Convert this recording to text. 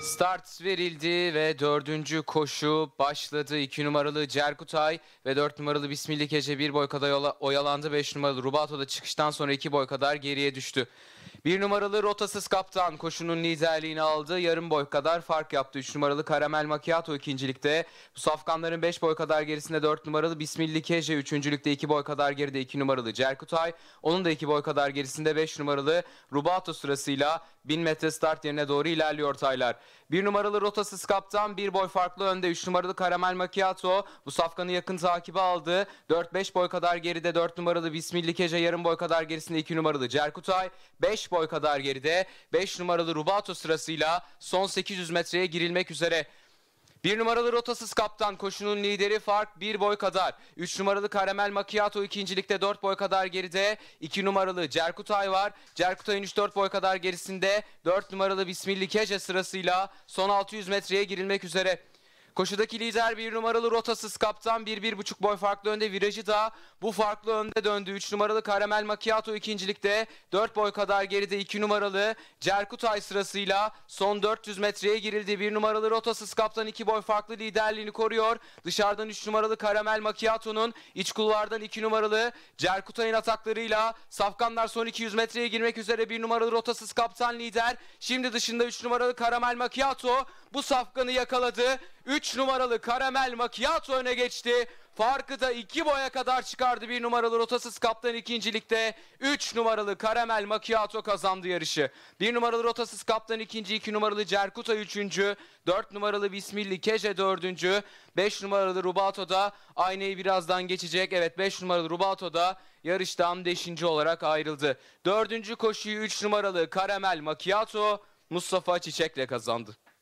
Start verildi ve dördüncü koşu başladı. İki numaralı Cerkutay ve dört numaralı Bismillah Ece bir boy kadar oyalandı. Beş numaralı Rubato da çıkıştan sonra iki boy kadar geriye düştü. Bir numaralı rotasız kaptan koşunun liderliğini aldı. Yarım boy kadar fark yaptı. Üç numaralı Karamel Macchiato ikincilikte. Bu safkanların beş boy kadar gerisinde dört numaralı Bismilli Keje. Üçüncülükte iki boy kadar geride iki numaralı Cerkutay. Onun da iki boy kadar gerisinde beş numaralı Rubato sırasıyla 1000 metre start yerine doğru ilerliyor taylar. Bir numaralı rotasız kaptan bir boy farklı önde. Üç numaralı Karamel Macchiato bu safkanı yakın takibe aldı. Dört beş boy kadar geride dört numaralı Bismilli Keje yarım boy kadar gerisinde iki numaralı Cerkutay. beş boy boy kadar geride. 5 numaralı Rubato sırasıyla son 800 metreye girilmek üzere. 1 numaralı rotasız kaptan koşunun lideri fark 1 boy kadar. 3 numaralı Karamel Macchiato ikincilikte 4 boy kadar geride. 2 numaralı Cerkutay var. Cerkutay'ın 3-4 boy kadar gerisinde. 4 numaralı Bismilli sırasıyla son 600 metreye girilmek üzere. Koşudaki lider bir numaralı rotasız kaptan bir bir buçuk boy farklı önde virajı da bu farklı önde döndü. üç numaralı Karamel Macchiato ikincilikte dört boy kadar geride iki numaralı Cerkutay sırasıyla son 400 metreye girildi. bir numaralı rotasız kaptan iki boy farklı liderliğini koruyor. Dışarıdan üç numaralı Karamel Macchiato'nun iç kulvardan iki numaralı Cerkutay'ın ataklarıyla Safkanlar son 200 metreye girmek üzere bir numaralı rotasız kaptan lider. Şimdi dışında üç numaralı Karamel Macchiato bu safkanı yakaladı. 3 numaralı Karamel Macchiato öne geçti. Farkı da 2 boya kadar çıkardı 1 numaralı rotasız kaptan ikincilikte. 3 numaralı Karamel Macchiato kazandı yarışı. 1 numaralı rotasız kaptan ikinci, 2 iki numaralı Cerkuta üçüncü, 4 numaralı Bismilli Keje dördüncü, 5 numaralı Rubato da aynayı birazdan geçecek. Evet 5 numaralı Rubato da yarıştan 5. olarak ayrıldı. 4. koşuyu 3 numaralı Karamel Macchiato Mustafa Çiçek'le kazandı.